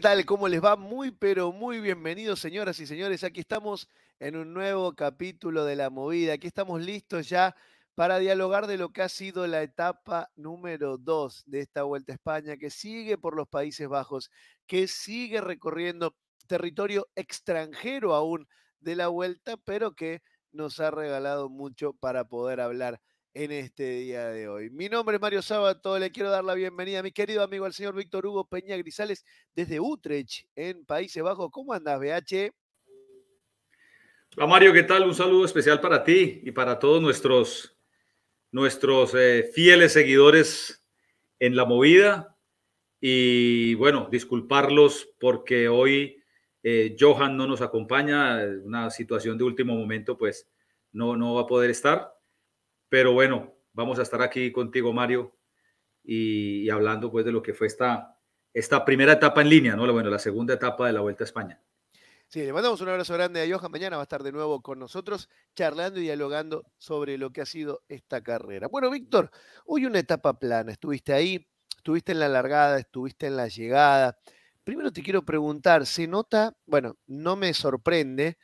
tal? ¿Cómo les va? Muy, pero muy bienvenidos, señoras y señores. Aquí estamos en un nuevo capítulo de la movida. Aquí estamos listos ya para dialogar de lo que ha sido la etapa número dos de esta Vuelta a España, que sigue por los Países Bajos, que sigue recorriendo territorio extranjero aún de la Vuelta, pero que nos ha regalado mucho para poder hablar en este día de hoy. Mi nombre es Mario Sábato, le quiero dar la bienvenida a mi querido amigo al señor Víctor Hugo Peña Grisales desde Utrecht, en Países Bajos. ¿Cómo andas, BH? Hola Mario, ¿qué tal? Un saludo especial para ti y para todos nuestros, nuestros eh, fieles seguidores en la movida. Y bueno, disculparlos porque hoy eh, Johan no nos acompaña, una situación de último momento, pues no, no va a poder estar. Pero bueno, vamos a estar aquí contigo, Mario, y, hablando pues de lo que fue esta, esta primera etapa en línea, ¿no? Bueno, la segunda etapa de la Vuelta a España. Sí, le mandamos un abrazo grande a Johan. Mañana va a estar de nuevo con nosotros charlando y dialogando sobre lo que ha sido esta carrera. Bueno, Víctor, hoy una etapa plana. Estuviste ahí, estuviste en la largada, estuviste en la llegada. Primero te quiero preguntar, se nota, bueno, no me sorprende,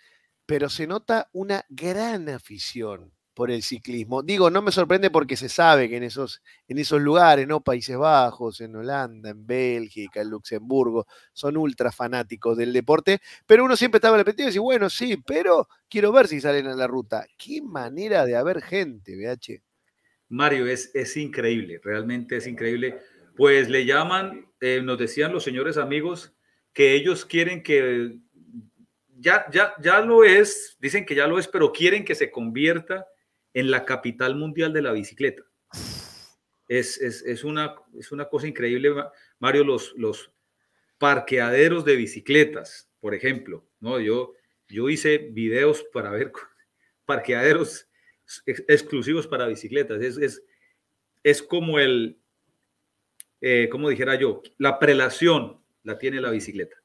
pero se nota una gran afición por el ciclismo. Digo, no me sorprende porque se sabe que en esos, en esos lugares, ¿no? Países Bajos, en Holanda, en Bélgica, en Luxemburgo, son ultra fanáticos del deporte, pero uno siempre estaba repetido y dice, bueno, sí, pero quiero ver si salen a la ruta. Qué manera de haber gente, BH. Mario, es, es increíble, realmente es increíble. Pues le llaman, eh, nos decían los señores amigos, que ellos quieren que, ya, ya, ya lo es, dicen que ya lo es, pero quieren que se convierta en la capital mundial de la bicicleta. Es, una, es una cosa increíble, Mario, los, los parqueaderos de bicicletas, por ejemplo. ¿no? Yo, yo hice videos para ver parqueaderos exclusivos para bicicletas. Es, es, como el, eh, como dijera yo, la prelación la tiene la bicicleta.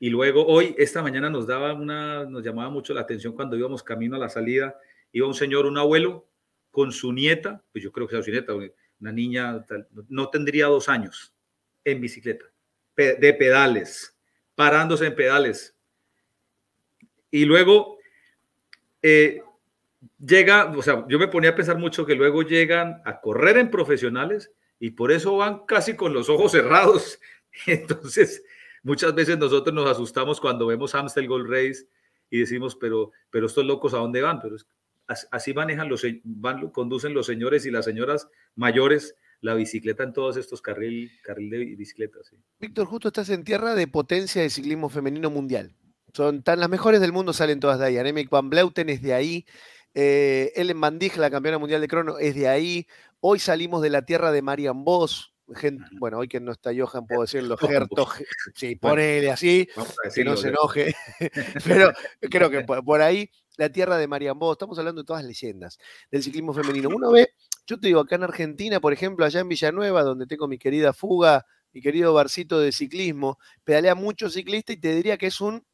Y luego hoy, esta mañana nos daba una, nos llamaba mucho la atención cuando íbamos camino a la salida iba un señor, un abuelo, con su nieta, pues yo creo que sea su nieta, una niña, no tendría dos años, en bicicleta, de pedales, parándose en pedales. Y luego eh, llega, o sea, yo me ponía a pensar mucho que luego llegan a correr en profesionales y por eso van casi con los ojos cerrados. Entonces, muchas veces nosotros nos asustamos cuando vemos Amstel Gold Race y decimos, pero, pero estos locos a dónde van, pero es así manejan los, conducen los señores y las señoras mayores la bicicleta en todos estos carril, carril de bicicleta. Víctor, justo estás en tierra de potencia de ciclismo femenino mundial. Son tan las mejores del mundo, salen todas de ahí. Anemic Van Bleuten es de ahí. Eh, Ellen Van la campeona mundial de crono, es de ahí. Hoy salimos de la tierra de Marian Vos. bueno, hoy que no está Johan, puedo decirlo, Gertog, sí, ponele así, que no se enoje, pero creo que por, ahí la tierra de Mariambo, estamos hablando de todas las leyendas del ciclismo femenino. Uno ve, yo te digo, acá en Argentina, por ejemplo, allá en Villanueva, donde tengo mi querida fuga, mi querido barcito de ciclismo, pedalea mucho ciclista y te diría que es un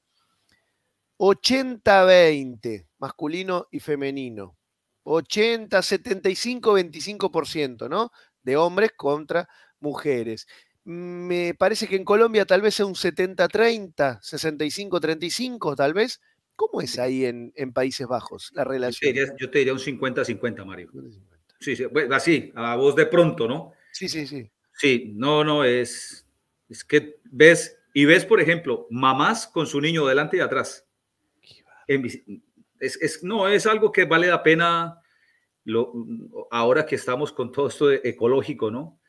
80-20 masculino y femenino. 80, 75, 25%, ¿no? De hombres contra mujeres. Me parece que en Colombia tal vez sea un 70-30, 65-35, tal vez, ¿Cómo es ahí en, Países Bajos la relación? Yo te diría, un 50-50, Mario. 50 Sí, así, a voz de pronto, ¿no? Sí, sí, sí. Sí, no, no, es, es que ves, y ves, por ejemplo, mamás con su niño delante y atrás. es, no, es algo que vale la pena lo, mm, ahora que estamos con todo esto ecológico, ¿no?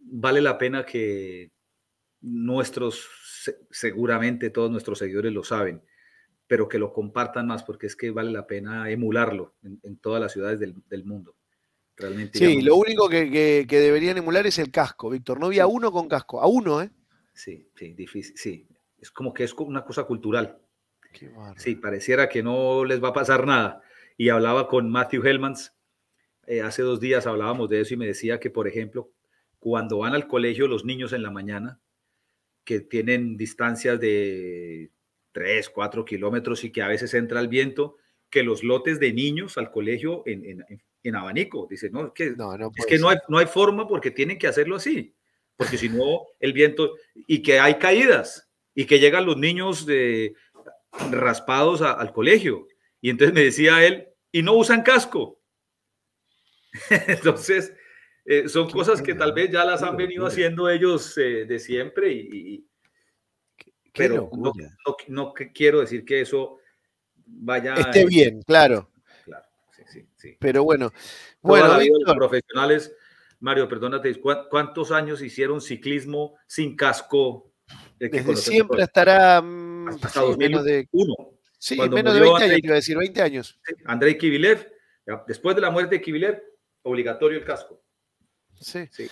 Vale la pena que nuestros, seguramente todos nuestros seguidores lo saben, pero que lo compartan más, porque es que vale la pena emularlo en, todas las ciudades del, mundo. Realmente. Sí, lo único que, deberían emular es el casco, Víctor. No había uno con casco, a uno, ¿eh? Sí, sí, difícil, sí. Es como que es una cosa cultural. Qué sí, pareciera que no les va a pasar nada. Y hablaba con Matthew Hellmans, eh, hace dos días hablábamos de eso y me decía que, por ejemplo, cuando van al colegio los niños en la mañana, que tienen distancias de tres, cuatro kilómetros y que a veces entra el viento, que los lotes de niños al colegio en, abanico. Dice, no, es que, no, hay, forma porque tienen que hacerlo así, porque si no, el viento, y que hay caídas, y que llegan los niños de, raspados al colegio. Y entonces me decía él, y no usan casco. entonces, eh, son cosas que tal vez ya las han venido haciendo ellos eh, de siempre y, pero no, no, quiero decir que eso vaya... Esté bien, claro. Claro, sí, sí, sí. Pero bueno, bueno... los profesionales, Mario, perdónate, ¿cuántos años hicieron ciclismo sin casco? Desde siempre estará... Hasta, de, sí, menos de 20 años, iba a decir, 20 años. Andrei Kivilev, después de la muerte de Kivilev, obligatorio el casco. Sí. sí.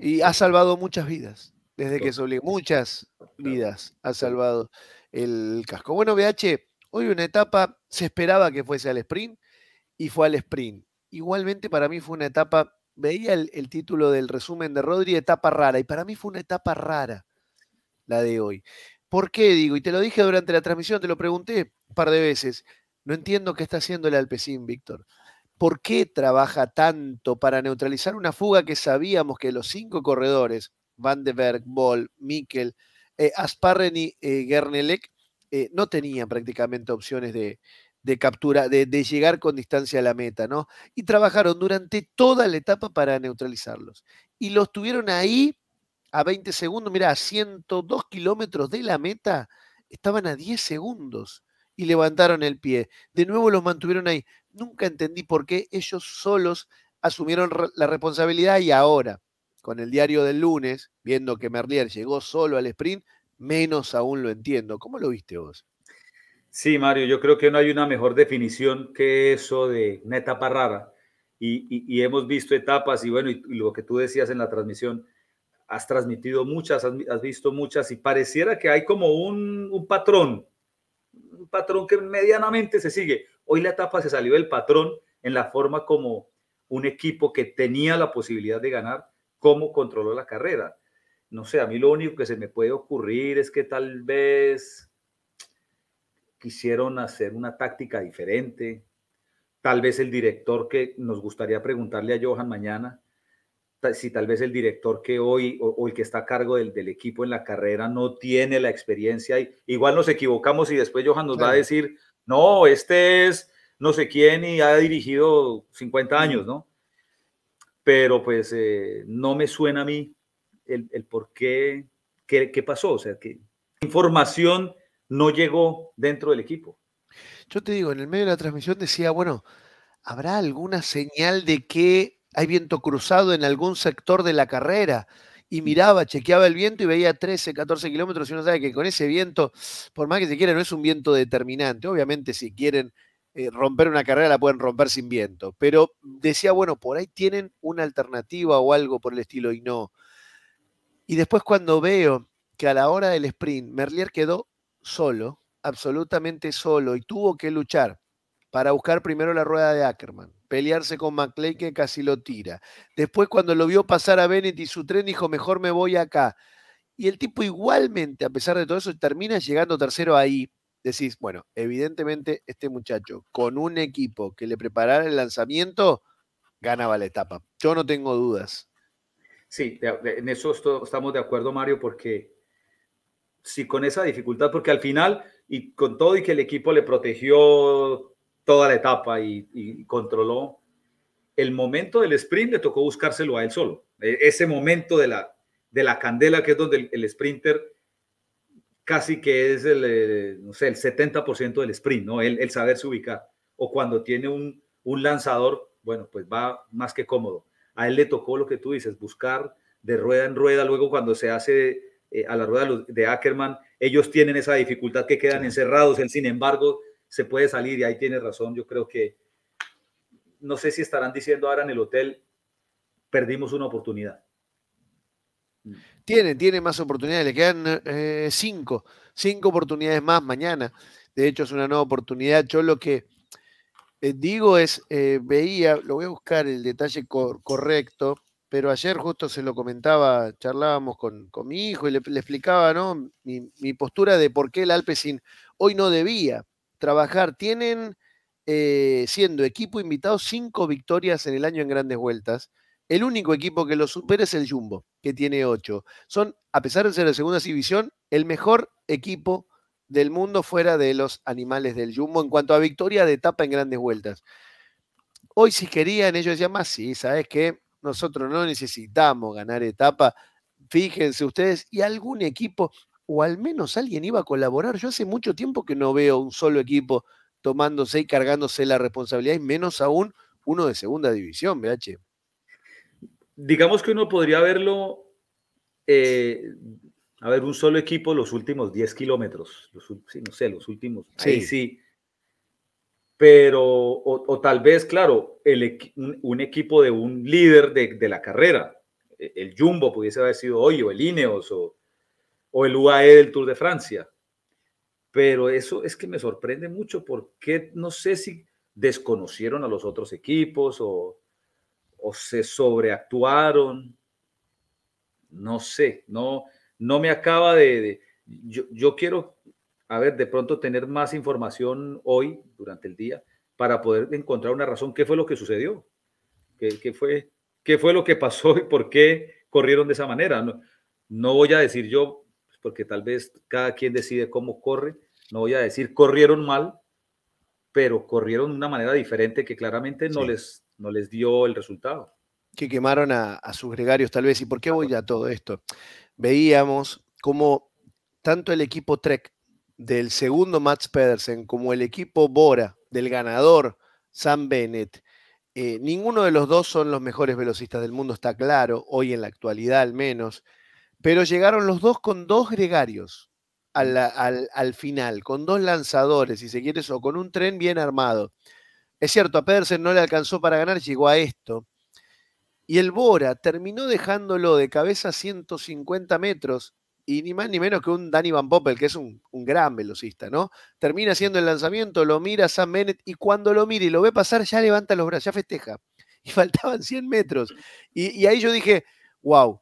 Y ha salvado muchas vidas desde que se obligó. Muchas vidas ha salvado el casco. Bueno, BH, hoy una etapa, se esperaba que fuese al sprint y fue al sprint. Igualmente para mí fue una etapa, veía el, título del resumen de Rodri, etapa rara, y para mí fue una etapa rara la de hoy. ¿Por qué digo? Y te lo dije durante la transmisión, te lo pregunté un par de veces. No entiendo qué está haciendo el Alpecín, Víctor. ¿Por qué trabaja tanto para neutralizar una fuga que sabíamos que los cinco corredores Van de Berg, Boll, Mikkel, eh, Asparren y eh, Gernelec eh, no tenían prácticamente opciones de, captura, de, llegar con distancia a la meta, ¿no? Y trabajaron durante toda la etapa para neutralizarlos. Y los tuvieron ahí a 20 segundos, mira, a 102 kilómetros de la meta, estaban a 10 segundos y levantaron el pie. De nuevo los mantuvieron ahí. Nunca entendí por qué ellos solos asumieron la responsabilidad y ahora con el diario del lunes, viendo que Merlier llegó solo al sprint, menos aún lo entiendo. ¿Cómo lo viste vos? Sí, Mario, yo creo que no hay una mejor definición que eso de una etapa rara. Y, hemos visto etapas y bueno, y, lo que tú decías en la transmisión, has transmitido muchas, has, visto muchas y pareciera que hay como un, patrón, un patrón que medianamente se sigue. Hoy la etapa se salió del patrón en la forma como un equipo que tenía la posibilidad de ganar cómo controló la carrera. No sé, a mí lo único que se me puede ocurrir es que tal vez quisieron hacer una táctica diferente. Tal vez el director que nos gustaría preguntarle a Johan mañana, si tal vez el director que hoy o, el que está a cargo del, equipo en la carrera no tiene la experiencia. Y igual nos equivocamos y después Johan nos va a decir, no, este es no sé quién y ha dirigido 50 años, ¿no? pero pues eh, no me suena a mí el, por qué, qué, pasó, o sea, que información no llegó dentro del equipo. Yo te digo, en el medio de la transmisión decía, bueno, ¿habrá alguna señal de que hay viento cruzado en algún sector de la carrera? Y miraba, chequeaba el viento y veía 13, 14 kilómetros y uno sabe que con ese viento, por más que se quiera, no es un viento determinante. Obviamente si quieren eh, romper una carrera la pueden romper sin viento. Pero decía, bueno, por ahí tienen una alternativa o algo por el estilo y no. Y después cuando veo que a la hora del sprint Merlier quedó solo, absolutamente solo, y tuvo que luchar para buscar primero la rueda de Ackerman, pelearse con McLean que casi lo tira. Después cuando lo vio pasar a Bennett y su tren dijo, mejor me voy acá. Y el tipo igualmente, a pesar de todo eso, termina llegando tercero ahí decís, bueno, evidentemente este muchacho con un equipo que le preparara el lanzamiento, ganaba la etapa. Yo no tengo dudas. Sí, en eso estamos de acuerdo, Mario, porque sí, con esa dificultad, porque al final, y con todo y que el equipo le protegió toda la etapa y, controló el momento del sprint, le tocó buscárselo a él solo. E, ese momento de la, de la candela, que es donde el sprinter casi que es el, 70% eh, del sprint, ¿no? El, el, saberse ubicar. O cuando tiene un, lanzador, bueno, pues va más que cómodo. A él le tocó lo que tú dices, buscar de rueda en rueda, luego cuando se hace eh, a la rueda de Ackerman, ellos tienen esa dificultad que quedan encerrados, él sin embargo se puede salir y ahí tiene razón, yo creo que no sé si estarán diciendo ahora en el hotel, perdimos una oportunidad. Tiene, tiene más oportunidades, le quedan eh, cinco, cinco oportunidades más mañana. De hecho, es una nueva oportunidad. Yo lo que eh, digo es, eh, veía, lo voy a buscar el detalle correcto, pero ayer justo se lo comentaba, charlábamos con, mi hijo y le, explicaba ¿no? Mi, postura de por qué el Alpecin hoy no debía trabajar. Tienen, siendo equipo invitado, cinco victorias en el año en grandes vueltas el único equipo que lo supera es el Jumbo, que tiene ocho. Son, a pesar de ser de segunda división, el mejor equipo del mundo fuera de los animales del Jumbo en cuanto a victoria de etapa en grandes vueltas. Hoy si querían, ellos decían más, sí, ¿sabes que Nosotros no necesitamos ganar etapa. Fíjense ustedes, y algún equipo, o al menos alguien iba a colaborar. Yo hace mucho tiempo que no veo un solo equipo tomándose y cargándose la responsabilidad, y menos aún uno de segunda división, BH digamos que uno podría verlo, eh, a ver, un solo equipo los últimos 10 kilómetros, los, no sé, los últimos, sí. sí. Pero, o, tal vez, claro, el, un, equipo de un líder de, de la carrera, e-, el, Jumbo pudiese haber sido hoy, o el Ineos, o, o el UAE del Tour de Francia. Pero eso es que me sorprende mucho, porque no sé si desconocieron a los otros equipos o o se sobreactuaron. No sé, no, no me acaba de... yo, quiero, a ver, de pronto tener más información hoy, durante el día, para poder encontrar una razón. ¿Qué fue lo que sucedió? ¿Qué, fue, qué fue lo que pasó y por qué corrieron de esa manera? No, voy a decir yo, pues, porque tal vez cada quien decide cómo corre, no voy a decir corrieron mal, pero corrieron de una manera diferente que claramente no les no les dio el resultado. Que quemaron a, sus gregarios tal vez. ¿Y por qué voy a todo esto? Veíamos cómo tanto el equipo Trek del segundo Max Pedersen como el equipo Bora del ganador Sam Bennett, eh, ninguno de los dos son los mejores velocistas del mundo, está claro, hoy en la actualidad al menos, pero llegaron los dos con dos gregarios al, al final, con dos lanzadores, si se quiere, o con un tren bien armado. Es cierto, a Pedersen no le alcanzó para ganar, llegó a esto. Y el Bora terminó dejándolo de cabeza 150 metros y ni más ni menos que un Danny Van Poppel, que es un, gran velocista, ¿no? Termina haciendo el lanzamiento, lo mira Sam Bennett y cuando lo mira y lo ve pasar ya levanta los brazos, ya festeja. Y faltaban 100 metros. Y, y ahí yo dije, wow,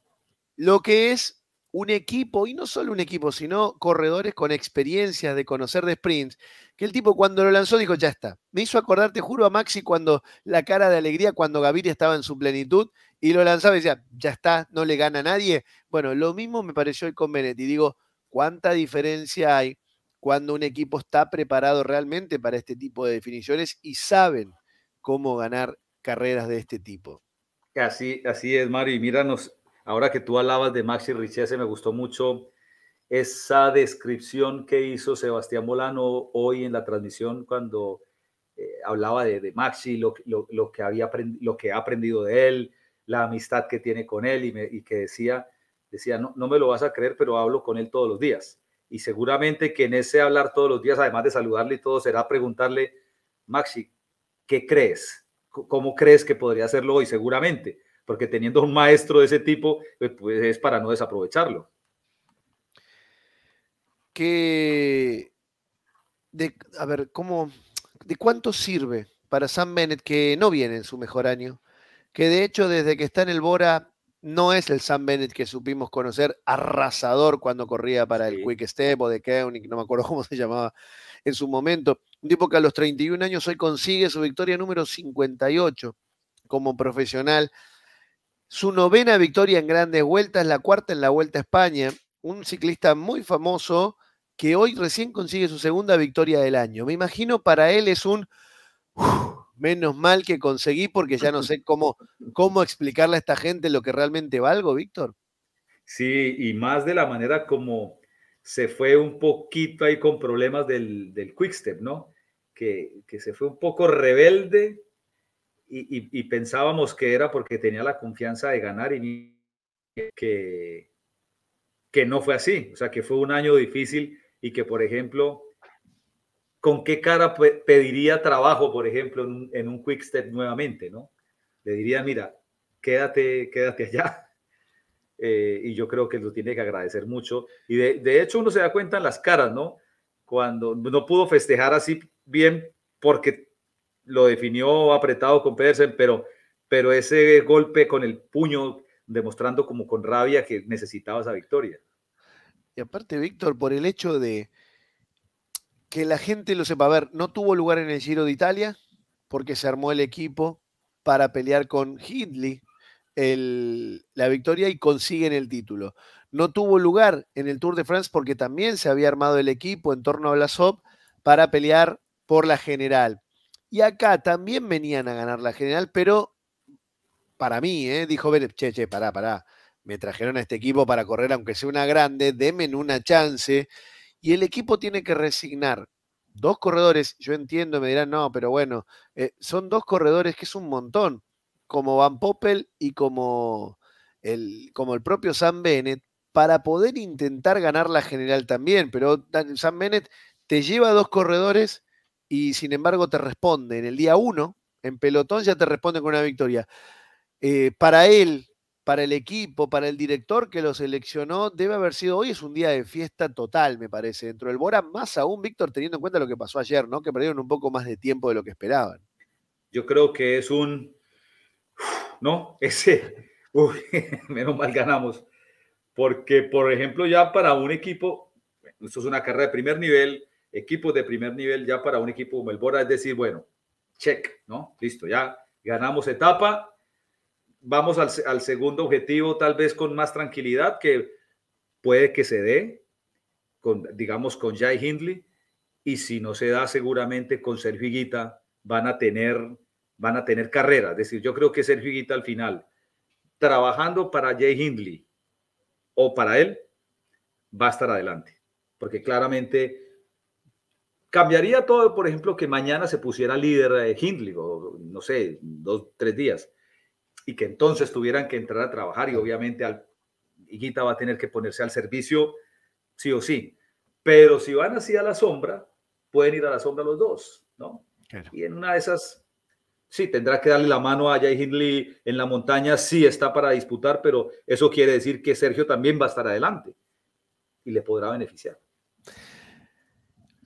lo que es un equipo, y no solo un equipo, sino corredores con experiencias de conocer de sprints, que el tipo cuando lo lanzó dijo, ya está. Me hizo acordar, te juro, a Maxi cuando la cara de alegría cuando Gaviria estaba en su plenitud y lo lanzaba y decía, ya está, no le gana a nadie. Bueno, lo mismo me pareció hoy con y Digo, ¿cuánta diferencia hay cuando un equipo está preparado realmente para este tipo de definiciones y saben cómo ganar carreras de este tipo? Así, así es, Mario. Y míranos, Ahora que tú hablabas de Maxi Richese, me gustó mucho esa descripción que hizo Sebastián Molano hoy en la transmisión cuando eh, hablaba de, Maxi, lo, que había lo que ha aprendido de él, la amistad que tiene con él y, que decía, decía no, no me lo vas a creer, pero hablo con él todos los días. Y seguramente que en ese hablar todos los días, además de saludarle y todo, será preguntarle, Maxi, ¿qué crees? ¿Cómo crees que podría hacerlo hoy? Seguramente porque teniendo un maestro de ese tipo, pues, pues es para no desaprovecharlo. Que, de, a ver, ¿cómo, ¿de cuánto sirve para Sam Bennett que no viene en su mejor año? Que de hecho desde que está en el Bora no es el Sam Bennett que supimos conocer, arrasador cuando corría para el Quick Step o de que no me acuerdo cómo se llamaba en su momento. Un tipo que a los 31 años hoy consigue su victoria número 58 como profesional su novena victoria en grandes vueltas, la cuarta en la Vuelta a España. Un ciclista muy famoso que hoy recién consigue su segunda victoria del año. Me imagino para él es un menos mal que conseguí porque ya no sé cómo, cómo explicarle a esta gente lo que realmente valgo, Víctor. Sí, y más de la manera como se fue un poquito ahí con problemas del, del quickstep, ¿no? Que, que se fue un poco rebelde y, pensábamos que era porque tenía la confianza de ganar y que, que no fue así. O sea, que fue un año difícil y que, por ejemplo, ¿con qué cara pediría trabajo, por ejemplo, en un, en quick step nuevamente? ¿no? Le diría, mira, quédate, quédate allá. Eh, y yo creo que lo tiene que agradecer mucho. Y de, de hecho uno se da cuenta en las caras, ¿no? Cuando no pudo festejar así bien porque lo definió apretado con Pedersen, pero, pero ese golpe con el puño demostrando como con rabia que necesitaba esa victoria. Y aparte, Víctor, por el hecho de que la gente lo sepa, a ver, no tuvo lugar en el Giro de Italia porque se armó el equipo para pelear con Hindley la victoria y consiguen el título. No tuvo lugar en el Tour de France porque también se había armado el equipo en torno a Blasov para pelear por la general. Y acá también venían a ganar la general, pero para mí, ¿eh? dijo Vélez, che, che, pará, pará. Me trajeron a este equipo para correr, aunque sea una grande, denme una chance. Y el equipo tiene que resignar dos corredores. Yo entiendo, me dirán, no, pero bueno, eh, son dos corredores que es un montón, como Van Poppel y como el, como el propio Sam Bennett, para poder intentar ganar la general también. Pero Sam Bennett te lleva dos corredores y sin embargo te responde en el día uno, en pelotón ya te responde con una victoria. Eh, para él, para el equipo, para el director que lo seleccionó, debe haber sido hoy es un día de fiesta total, me parece, dentro del Bora, más aún, Víctor, teniendo en cuenta lo que pasó ayer, ¿no? Que perdieron un poco más de tiempo de lo que esperaban. Yo creo que es un, ¿no? Ese, menos mal ganamos, porque por ejemplo ya para un equipo, esto es una carrera de primer nivel, equipos de primer nivel ya para un equipo como el Bora, es decir, bueno, check, ¿no? Listo, ya ganamos etapa, vamos al, al, segundo objetivo tal vez con más tranquilidad, que puede que se dé, con, digamos, con Jay Hindley, y si no se da seguramente con Sergio Higuita van a tener, van a tener carrera, es decir, yo creo que Sergio Higuita al final, trabajando para Jay Hindley o para él, va a estar adelante, porque claramente Cambiaría todo, por ejemplo, que mañana se pusiera líder eh, Hindley, o no sé, dos, tres días, y que entonces tuvieran que entrar a trabajar y obviamente al, Higuita va a tener que ponerse al servicio, sí o sí. Pero si van así a la sombra, pueden ir a la sombra los dos, ¿no? Y en una de esas, sí, tendrá que darle la mano a Jay Hindley en la montaña, sí está para disputar, pero eso quiere decir que Sergio también va a estar adelante y le podrá beneficiar.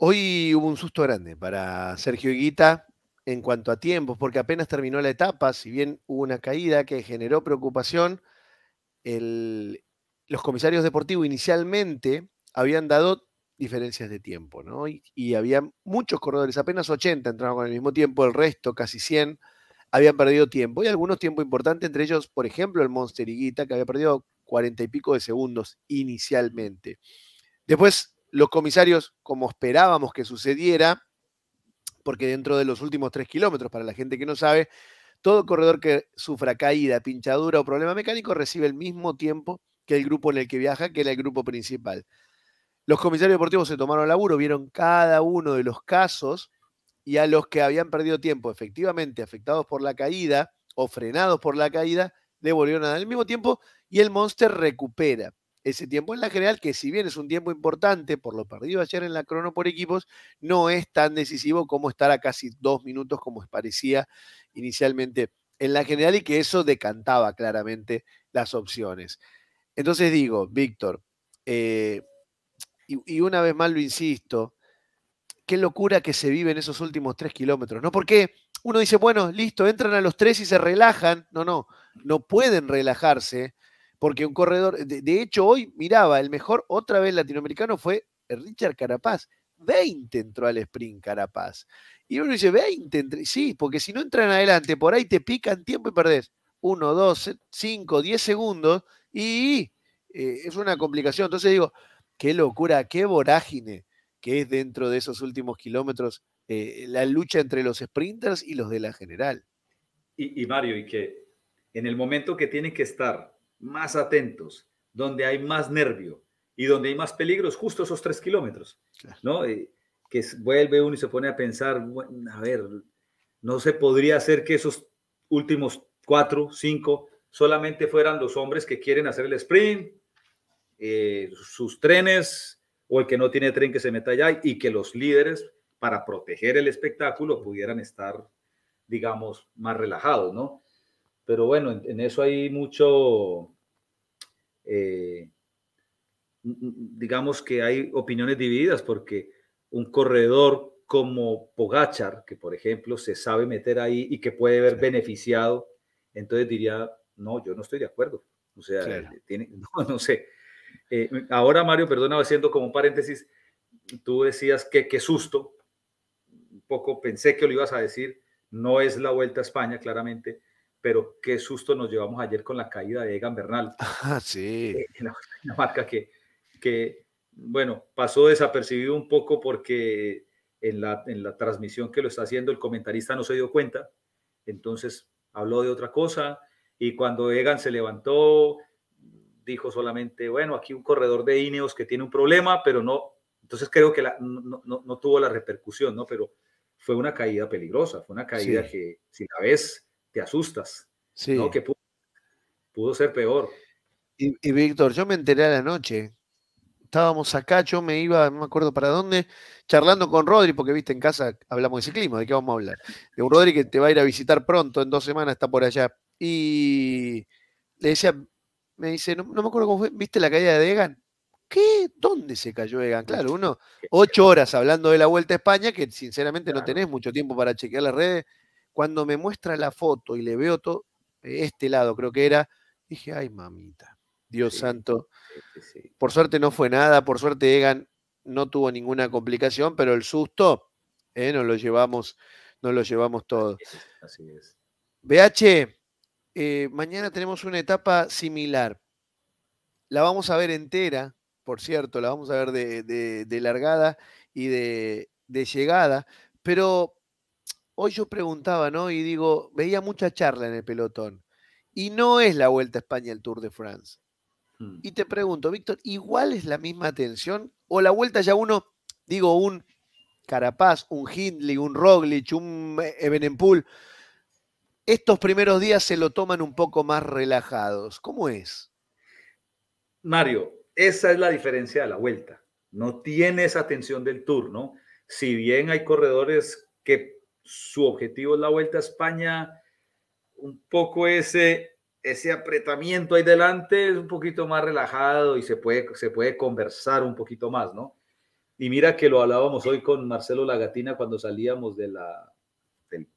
Hoy hubo un susto grande para Sergio Higuita en cuanto a tiempos, porque apenas terminó la etapa, si bien hubo una caída que generó preocupación, los comisarios deportivos inicialmente habían dado diferencias de tiempo, ¿no? Y, había muchos corredores, apenas 80 entraron con el mismo tiempo, el resto, casi 100, habían perdido tiempo, y algunos tiempo importante, entre ellos, por ejemplo, el Monster Higuita, que había perdido cuarenta y pico de segundos inicialmente. Después los comisarios, como esperábamos que sucediera, porque dentro de los últimos tres kilómetros, para la gente que no sabe, todo corredor que sufra caída, pinchadura o problema mecánico recibe el mismo tiempo que el grupo en el que viaja, que era el grupo principal. Los comisarios deportivos se tomaron laburo, vieron cada uno de los casos y a los que habían perdido tiempo, efectivamente afectados por la caída o frenados por la caída, devolvieron el mismo tiempo y el Monster recupera ese tiempo en la general, que si bien es un tiempo importante por lo perdido ayer en la crono por equipos, no es tan decisivo como estar a casi dos minutos como parecía inicialmente en la general y que eso decantaba claramente las opciones. Entonces digo, Víctor, eh, y, y, una vez más lo insisto, qué locura que se vive en esos últimos tres kilómetros, ¿no? Porque uno dice, bueno, listo, entran a los tres y se relajan. No, no, no pueden relajarse porque un corredor, de, hecho hoy miraba, el mejor otra vez latinoamericano fue Richard Carapaz. 20 entró al sprint Carapaz. Y uno dice, 20, sí, porque si no entran adelante, por ahí te pican tiempo y perdés uno, dos, 5, 10 segundos y eh, es una complicación. Entonces digo, qué locura, qué vorágine que es dentro de esos últimos kilómetros eh, la lucha entre los sprinters y los de la general. Y, y Mario, y que en el momento que tiene que estar más atentos, donde hay más nervio y donde hay más peligros, justo esos tres kilómetros, ¿no? Eh, que vuelve uno y se pone a pensar, a ver, no se podría hacer que esos últimos cuatro, cinco, solamente fueran los hombres que quieren hacer el sprint, eh, sus trenes, o el que no tiene tren que se meta allá, y que los líderes, para proteger el espectáculo, pudieran estar, digamos, más relajados, ¿no? pero bueno, en, eso hay mucho, eh, digamos que hay opiniones divididas, porque un corredor como Pogachar, que por ejemplo se sabe meter ahí y que puede ver beneficiado, entonces diría, no, yo no estoy de acuerdo. O sea, eh, no, sé. Eh, ahora, Mario, perdona, haciendo como paréntesis, tú decías que qué susto, un poco pensé que lo ibas a decir, no es la vuelta a España, claramente, pero qué susto nos llevamos ayer con la caída de Egan Bernal. Ah, sí. Una, eh, marca que, que, bueno, pasó desapercibido un poco porque en la, transmisión que lo está haciendo el comentarista no se dio cuenta, entonces habló de otra cosa y cuando Egan se levantó dijo solamente, bueno, aquí un corredor de Ineos que tiene un problema, pero no, entonces creo que no, tuvo la repercusión, ¿no? Pero fue una caída peligrosa, fue una caída que si la ves te asustas. ¿no? Que pudo, ser peor. Y, Víctor, yo me enteré a la noche. Estábamos acá, yo me iba, no me acuerdo para dónde, charlando con Rodri, porque viste, en casa hablamos de ciclismo, ¿de qué vamos a hablar? De un Rodri que te va a ir a visitar pronto, en dos semanas está por allá. Y le decía, me dice, no, me acuerdo cómo fue, ¿viste la caída de Egan? ¿Qué? ¿Dónde se cayó Egan? Claro, uno, ocho horas hablando de la Vuelta a España, que sinceramente no tenés mucho tiempo para chequear las redes cuando me muestra la foto y le veo todo, este lado creo que era, dije, ay mamita, Dios santo. Por suerte no fue nada, por suerte Egan no tuvo ninguna complicación, pero el susto ¿eh? nos lo llevamos, nos lo llevamos todo. Así es. BH, eh, mañana tenemos una etapa similar. La vamos a ver entera, por cierto, la vamos a ver de, largada y de llegada, pero hoy yo preguntaba, ¿no? Y digo, veía mucha charla en el pelotón. Y no es la Vuelta a España el Tour de France. Hmm. Y te pregunto, Víctor, ¿igual es la misma tensión? ¿O la Vuelta ya uno, digo, un Carapaz, un Hindley, un Roglic, un e-, Evenepoel, estos primeros días se lo toman un poco más relajados. ¿Cómo es? Mario, esa es la diferencia de la Vuelta. No tiene esa tensión del Tour, ¿no? Si bien hay corredores que su objetivo es la Vuelta a España, un poco ese, ese apretamiento ahí delante es un poquito más relajado y se puede, se puede conversar un poquito más, ¿no? Y mira que lo hablábamos hoy con Marcelo Lagatina cuando salíamos del, del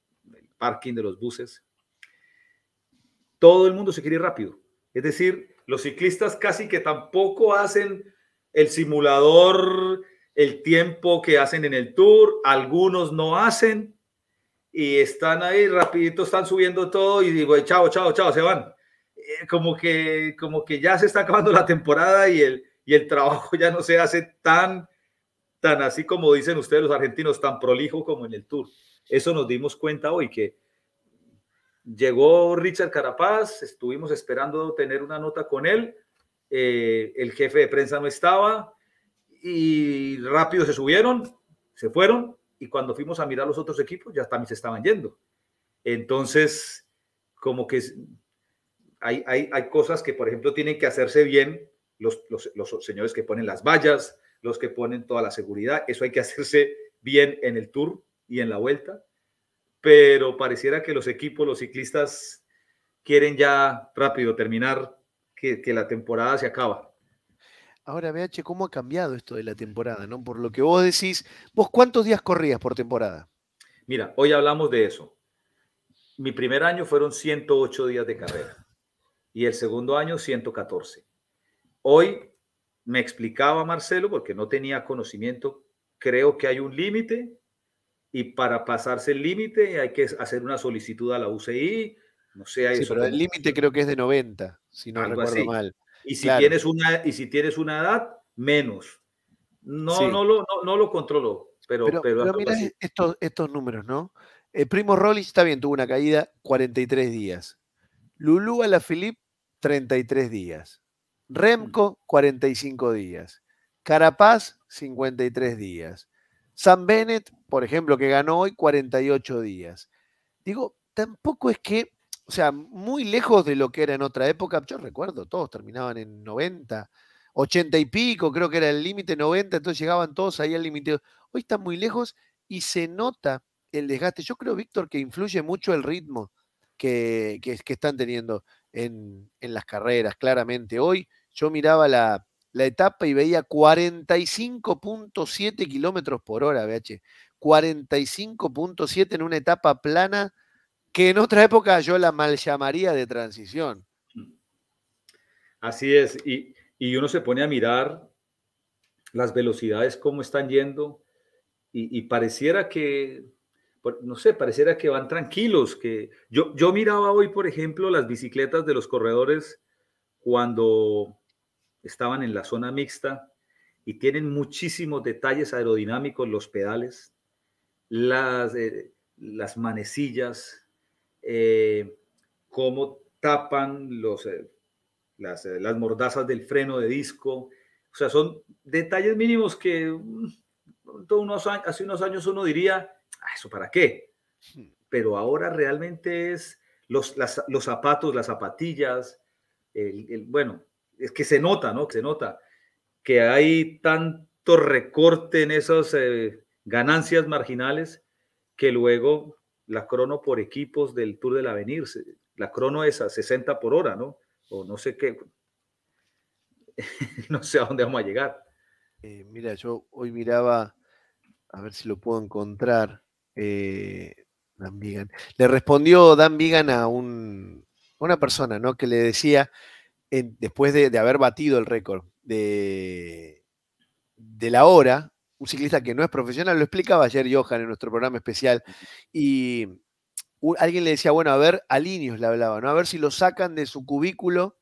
parking de los buses. Todo el mundo se quiere ir rápido. Es decir, los ciclistas casi que tampoco hacen el simulador, el tiempo que hacen en el tour, algunos no hacen, y están ahí rapidito, están subiendo todo y digo, chao, chao, chao, se van. Eh, como, que, como que ya se está acabando la temporada y el, y el trabajo ya no se hace tan, tan así como dicen ustedes los argentinos, tan prolijo como en el Tour. Eso nos dimos cuenta hoy, que llegó Richard Carapaz, estuvimos esperando tener una nota con él, eh, el jefe de prensa no estaba y rápido se subieron, se fueron, y cuando fuimos a mirar los otros equipos ya también se estaban yendo. Entonces, como que hay, cosas que, por ejemplo, tienen que hacerse bien los, señores que ponen las vallas, los que ponen toda la seguridad, eso hay que hacerse bien en el tour y en la vuelta, pero pareciera que los equipos, los ciclistas, quieren ya rápido terminar, que, que la temporada se acaba. Ahora, BH, ¿cómo ha cambiado esto de la temporada? ¿no? Por lo que vos decís, ¿vos cuántos días corrías por temporada? Mira, hoy hablamos de eso. Mi primer año fueron 108 días de carrera y el segundo año 114. Hoy me explicaba Marcelo, porque no tenía conocimiento, creo que hay un límite y para pasarse el límite hay que hacer una solicitud a la UCI. No sé, sí, eso pero el límite creo que es de 90, si no recuerdo mal. Y si, tienes, una, y si tienes una edad, menos. No, no, lo, no, lo controló, pero... Pero, estos, estos números, ¿no? El eh, primo Rollins está bien, tuvo una caída 43 días. Lulú a la Filip, 33 días. Remco, 45 mm. días. Carapaz, 53 días. San Bennett, por ejemplo, que ganó hoy, 48 días. Digo, tampoco es que o sea, muy lejos de lo que era en otra época. Yo recuerdo, todos terminaban en 90, 80 y pico, creo que era el límite 90, entonces llegaban todos ahí al límite. Hoy están muy lejos y se nota el desgaste. Yo creo, Víctor, que influye mucho el ritmo que, están teniendo en, las carreras, claramente. Hoy yo miraba la, la etapa y veía 45.7 kilómetros por hora, BH. 45.7 en una etapa plana que en otra época yo la mal llamaría de transición. Así es, y, y uno se pone a mirar las velocidades, cómo están yendo, y, pareciera que, no sé, pareciera que van tranquilos, que yo, yo miraba hoy, por ejemplo, las bicicletas de los corredores cuando estaban en la zona mixta y tienen muchísimos detalles aerodinámicos los pedales, las, eh, las manecillas, eh, cómo tapan los, eh, eh, las, mordazas del freno de disco. O sea, son detalles mínimos que mm, hace unos años uno diría, ah, ¿eso para qué? Hmm. Pero ahora realmente es los, los zapatos, las zapatillas, el, bueno, es que se nota, ¿no? Que se nota que hay tanto recorte en esas ganancias marginales que luego la crono por equipos del Tour del Avenir. La crono es a 60 por hora, ¿no? O no sé qué. no sé a dónde vamos a llegar. Eh, mira, yo hoy miraba, a ver si lo puedo encontrar. Eh, Dan Vigan. Le respondió Dan Vigan a un, una persona, ¿no? Que le decía, después de, de, haber batido el récord de, de la hora, un ciclista que no es profesional, lo explicaba ayer Johan en nuestro programa especial, y alguien le decía, bueno, a ver, a Linios le hablaba, ¿no? A ver si lo sacan de su cubículo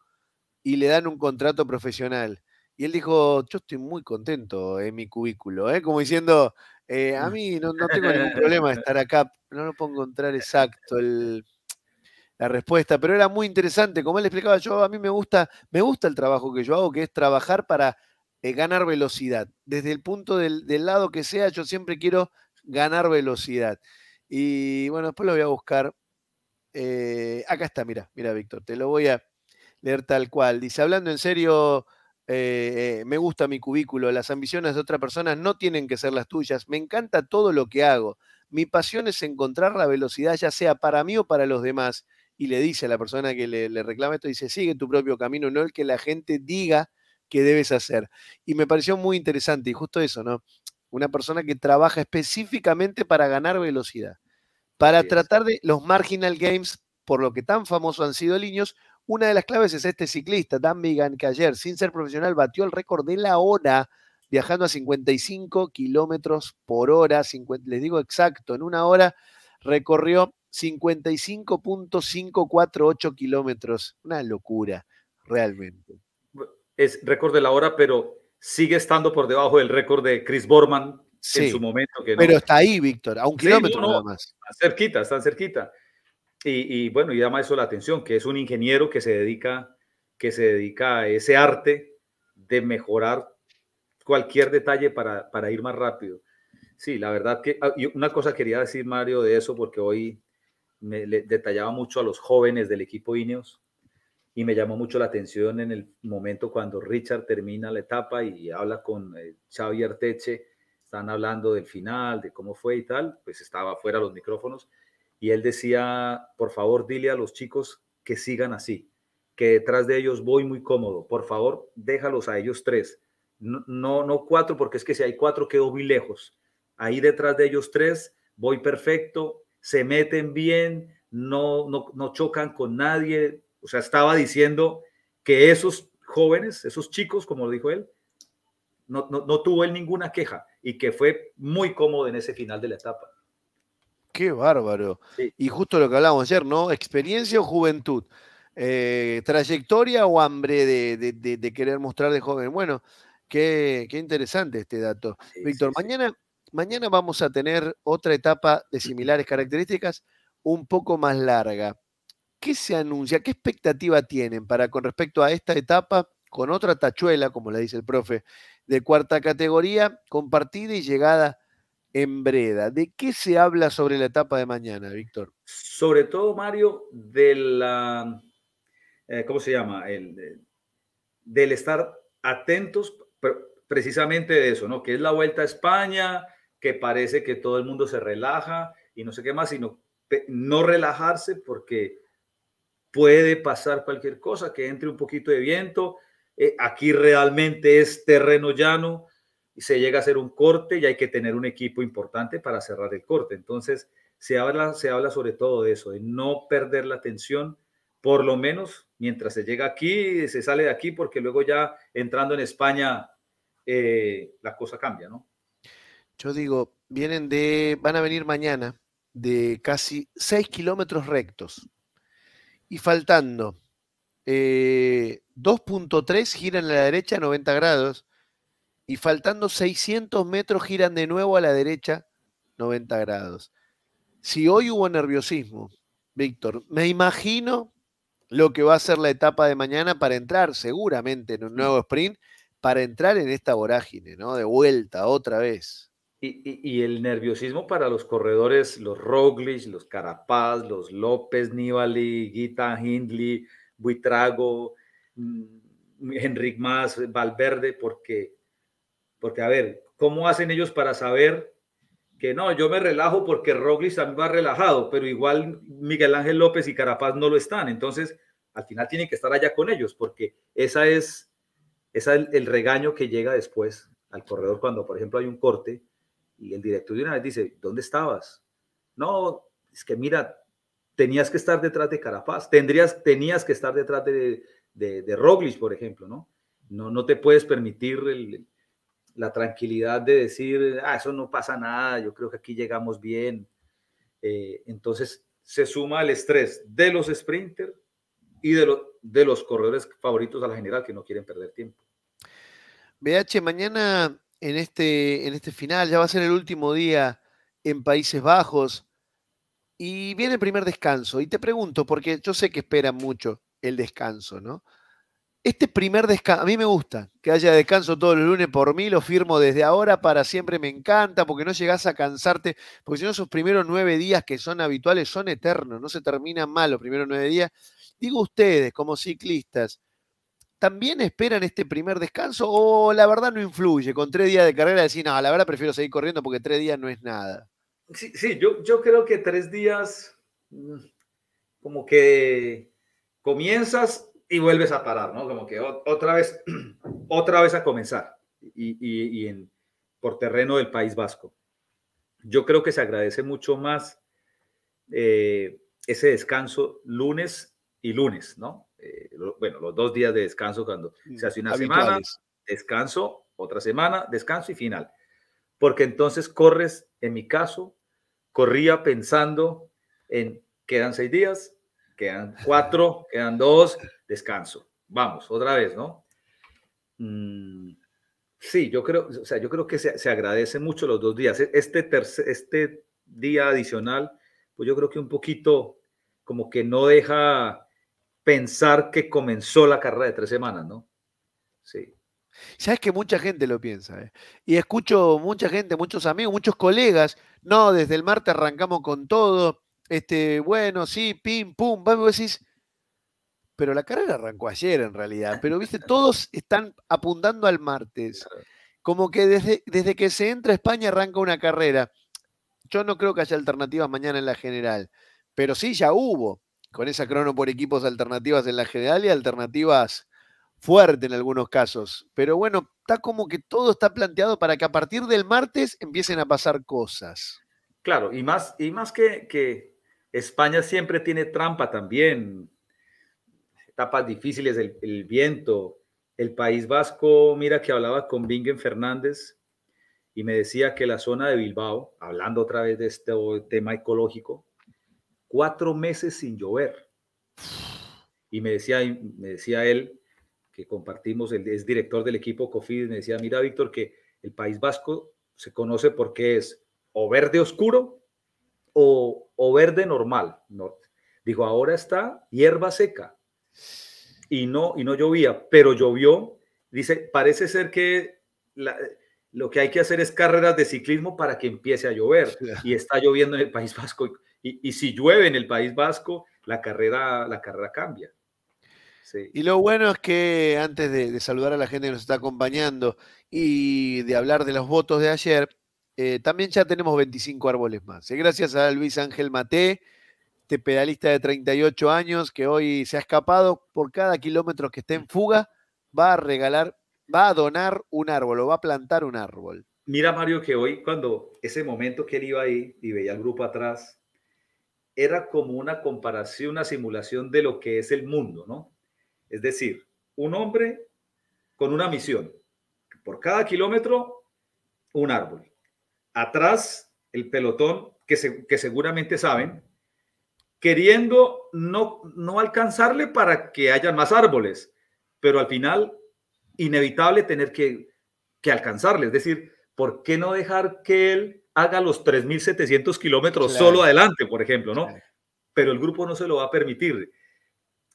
y le dan un contrato profesional. Y él dijo, yo estoy muy contento en mi cubículo, ¿eh? como diciendo, eh, a mí no, tengo ningún problema de estar acá, no lo puedo encontrar exacto la respuesta, pero era muy interesante, como él explicaba yo, a mí me gusta, me gusta el trabajo que yo hago, que es trabajar para eh, ganar velocidad. Desde el punto del, lado que sea, yo siempre quiero ganar velocidad. Y bueno, después lo voy a buscar. Eh, acá está, mira, mira, Víctor, te lo voy a leer tal cual. Dice, hablando en serio, eh, me gusta mi cubículo, las ambiciones de otras personas no tienen que ser las tuyas, me encanta todo lo que hago. Mi pasión es encontrar la velocidad, ya sea para mí o para los demás. Y le dice a la persona que le, le reclama esto, dice, sigue tu propio camino, no el que la gente diga que debes hacer. Y me pareció muy interesante, y justo eso, ¿no? Una persona que trabaja específicamente para ganar velocidad, para tratar de los marginal games, por lo que tan famosos han sido niños. Una de las claves es este ciclista, Dan Vigan, que ayer, sin ser profesional, batió el récord de la hora viajando a 55 kilómetros por hora, les digo exacto, en una hora recorrió 55.548 kilómetros. Una locura, realmente es récord de la hora, pero sigue estando por debajo del récord de Chris Borman en su momento. Que pero está ahí, Víctor, a un kilómetro más. cerquita, está cerquita. Y, y, bueno, llama eso la atención, que es un ingeniero que se dedica, que se dedica a ese arte de mejorar cualquier detalle para, ir más rápido. Sí, la verdad que ah, una cosa quería decir, Mario, de eso, porque hoy me detallaba mucho a los jóvenes del equipo Ineos y me llamó mucho la atención en el momento cuando Richard termina la etapa y habla con eh, Xavi Arteche, están hablando del final, de cómo fue y tal, pues estaba fuera los micrófonos y él decía, por favor, dile a los chicos que sigan así, que detrás de ellos voy muy cómodo, por favor, déjalos a ellos tres, no, no, cuatro, porque es que si hay cuatro quedo muy lejos, ahí detrás de ellos tres voy perfecto, se meten bien, no, no chocan con nadie, o sea, estaba diciendo que esos jóvenes, esos chicos, como lo dijo él, no, tuvo él ninguna queja y que fue muy cómodo en ese final de la etapa. Qué bárbaro. Y justo lo que hablábamos ayer, ¿no? Experiencia o juventud. Eh, trayectoria o hambre de, querer mostrar de joven. Bueno, qué, interesante este dato. Víctor, mañana, mañana vamos a tener otra etapa de similares características, un poco más larga. ¿Qué se anuncia? ¿Qué expectativa tienen para con respecto a esta etapa con otra tachuela, como le dice el profe, de cuarta categoría, compartida y llegada en Breda? ¿De qué se habla sobre la etapa de mañana, Víctor? Sobre todo, Mario, de la, eh, ¿cómo se llama? El, del estar atentos precisamente de eso, ¿no? Que es la vuelta a España, que parece que todo el mundo se relaja y no sé qué más, sino no relajarse porque puede pasar cualquier cosa, que entre un poquito de viento. Eh, aquí realmente es terreno llano y se llega a hacer un corte y hay que tener un equipo importante para cerrar el corte. Entonces, se habla, se habla sobre todo de eso, de no perder la atención, por lo menos mientras se llega aquí, se sale de aquí, porque luego ya entrando en España, eh, la cosa cambia, ¿no? Yo digo, vienen de, van a venir mañana de casi 6 kilómetros rectos y faltando 2.3 eh, giran a la derecha 90 grados y faltando 600 metros giran de nuevo a la derecha 90 grados. Si hoy hubo nerviosismo, Víctor, me imagino lo que va a ser la etapa de mañana para entrar seguramente en un nuevo sprint, para entrar en esta vorágine, ¿no? De vuelta otra vez. Y, el nerviosismo para los corredores, los Roglic, los Carapaz, los López, Nibali, Guita, Hindley, Buitrago, mm, enrique más Valverde, porque, porque, a ver, ¿cómo hacen ellos para saber que no, yo me relajo porque Roglic también va relajado, pero igual Miguel Ángel López y Carapaz no lo están? Entonces, al final tienen que estar allá con ellos, porque esa es, esa es el regaño que llega después al corredor cuando, por ejemplo, hay un corte y el director de una vez dice, ¿dónde estabas? No, es que mira, tenías que estar detrás de Carapaz, tendrías, tenías que estar detrás de, de, Roglic, por ejemplo, ¿no? No, no te puedes permitir la tranquilidad de decir, ah, eso no pasa nada, yo creo que aquí llegamos bien. Eh, entonces se suma el estrés de los sprinters y de, los de los corredores favoritos a la general que no quieren perder tiempo. BH, mañana en este, en este final, ya va a ser el último día en Países Bajos y viene el primer descanso. Y te pregunto, porque yo sé que esperan mucho el descanso, ¿no? Este primer descanso, a mí me gusta que haya descanso todos los lunes por mí, lo firmo desde ahora para siempre, me encanta, porque no llegás a cansarte, porque si no, esos primeros nueve días que son habituales son eternos, no se terminan mal los primeros nueve días. Digo ustedes, como ciclistas, ¿también esperan este primer descanso o la verdad no influye? Con tres días de carrera decir no, la verdad prefiero seguir corriendo porque tres días no es nada. Sí, yo, yo creo que tres días mm, como que comienzas y vuelves a parar, ¿no? Como que otra vez, otra vez a comenzar y, por terreno del País Vasco. Yo creo que se agradece mucho más eh, ese descanso lunes y lunes, ¿no? Eh, bueno, los dos días de descanso cuando se hace una semana, descanso, otra semana, descanso y final. Porque entonces corres, en mi caso, corría pensando en quedan seis días, quedan cuatro, quedan dos, descanso. Vamos, otra vez, ¿no? Mm, sí, yo creo, sea, yo creo que se, se agradece mucho los dos días. E, este, este día adicional, pues yo creo que un poquito como que no deja pensar que comenzó la carrera de tres semanas, ¿no? Sí. Sabes que mucha gente lo piensa, eh? y escucho mucha gente, muchos amigos, muchos colegas, no, desde el martes arrancamos con todo, este, bueno, sí, pim, pum, vamos, decís, pero la carrera arrancó ayer en realidad, pero viste, todos están apuntando al martes, como que desde, desde que se entra a España arranca una carrera. Yo no creo que haya alternativas mañana en la general, pero sí ya hubo, con esa crono por equipos alternativas en la general y alternativas fuerte en algunos casos. Pero bueno, está como que todo está planteado para que a partir del martes empiecen a pasar cosas. Claro, y más, y más que, España siempre tiene trampa también. Etapas difíciles, el, viento. El País Vasco, mira que hablaba con Bingen Fernández y me decía que la zona de Bilbao, hablando otra vez de este tema ecológico, cuatro meses sin llover. Y me decía, me decía él, que compartimos, el es director del equipo COFID, me decía, mira Víctor, que el País Vasco se conoce porque es o verde oscuro o, verde normal. No, dijo, ahora está hierba seca. Y no, y no llovía, pero llovió. Dice, parece ser que lo que hay que hacer es carreras de ciclismo para que empiece a llover. Y está lloviendo en el País Vasco. Y, si llueve en el País Vasco, la carrera, la carrera cambia. Y lo bueno es que antes de, saludar a la gente que nos está acompañando y de hablar de los votos de ayer, eh, también ya tenemos 25 árboles más. Eh, gracias a Luis Ángel Maté, este pedalista de 38 años que hoy se ha escapado por cada kilómetro que esté en fuga, va a regalar, va a donar un árbol o va a plantar un árbol. Mira, Mario, que hoy cuando ese momento que él iba ahí y veía al grupo atrás, era como una comparación, una simulación de lo que es el mundo, ¿no? Es decir, un hombre con una misión. Por cada kilómetro, un árbol. Atrás, el pelotón, que, seguramente saben, queriendo no, no alcanzarle para que haya más árboles, pero al final, inevitable tener que, que alcanzarle. Es decir, ¿por qué no dejar que él haga los 3.700 kilómetros solo adelante, por ejemplo, ¿no? Pero el grupo no se lo va a permitir.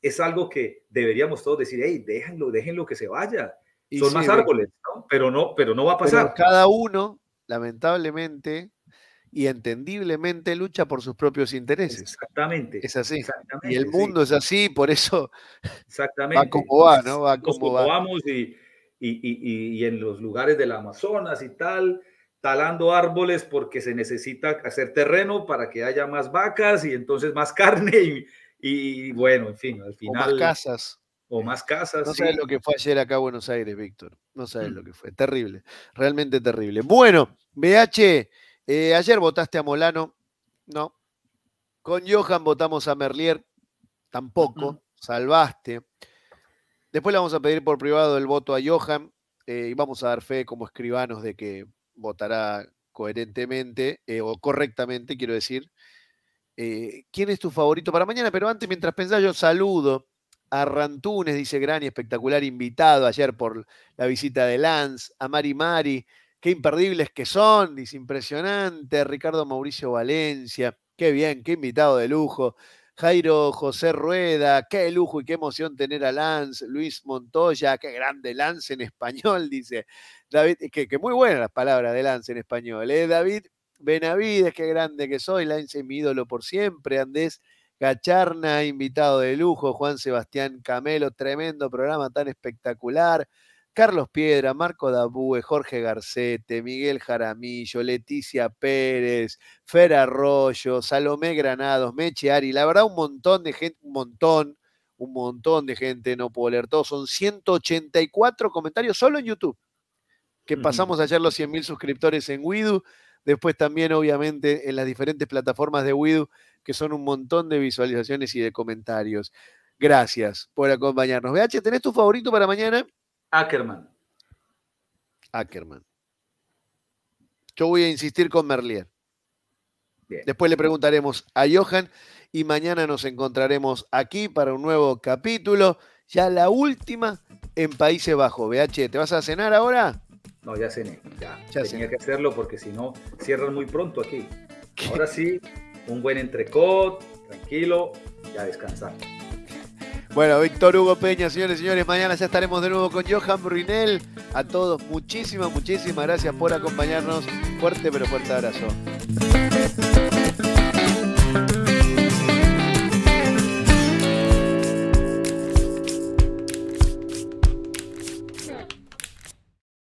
Es algo que deberíamos todos decir, hey, déjenlo, déjenlo que se vaya. Son más árboles, ¿no? Pero, no, pero no va a pasar. cada uno, lamentablemente y entendiblemente, lucha por sus propios intereses. Exactamente. Es así. y el mundo es así, por eso Exactamente. va como va, ¿no? Va como Y, y en los lugares del Amazonas y tal, talando árboles porque se necesita hacer terreno para que haya más vacas y entonces más carne y, bueno, en fin, al final... más casas. O más casas. No sabes lo que fue ayer acá a Buenos Aires, Víctor. No sabes lo mm. que fue. Terrible, realmente terrible. Bueno, BH, eh, ayer votaste a Molano, no. Con Johan votamos a Merlier, tampoco. Salvaste. Después le vamos a pedir por privado el voto a Johan eh, y vamos a dar fe como escribanos de que votará coherentemente eh, o correctamente, quiero decir. Eh, ¿Quién es tu favorito para mañana? Pero antes, mientras pensás, yo saludo a Rantunes, dice gran y espectacular invitado ayer por la visita de Lance, a Mari Mari, qué imperdibles que son, dice impresionante, Ricardo Mauricio Valencia, qué bien, qué invitado de lujo. Jairo José Rueda, qué lujo y qué emoción tener a Lance, Luis Montoya, qué grande Lance en español, dice David, que, muy buenas las palabras de Lance en español, ¿eh? David Benavides, qué grande que soy, Lance es mi ídolo por siempre, Andés Gacharna, invitado de lujo, Juan Sebastián Camelo, tremendo programa tan espectacular. Carlos Piedra, Marco Dabue, Jorge Garcete, Miguel Jaramillo, Leticia Pérez, Fer Arroyo, Salomé Granados, Meche Ari, la verdad un montón de gente, un montón, un montón de gente, no puedo leer todos, son 184 comentarios solo en YouTube que pasamos ayer los 100.000 suscriptores en Widu. Después también, obviamente, en las diferentes plataformas de Widu, que son un montón de visualizaciones y de comentarios. Gracias por acompañarnos. BH, ¿tenés tu favorito para mañana? Ackerman. Ackerman. Yo voy a insistir con Merlier. Después le preguntaremos a Johan y mañana nos encontraremos aquí para un nuevo capítulo. Ya la última en Países Bajos. BH, ¿te vas a cenar ahora? No, ya cené, ya. ya Tenía que hacerlo porque si no, cierran muy pronto aquí. Ahora sí, un buen entrecot, tranquilo, ya descansar. Bueno, Víctor Hugo Peña, señores y señores, mañana ya estaremos de nuevo con Johan Brunel. A todos, muchísimas, muchísimas gracias por acompañarnos. Fuerte pero fuerte abrazo.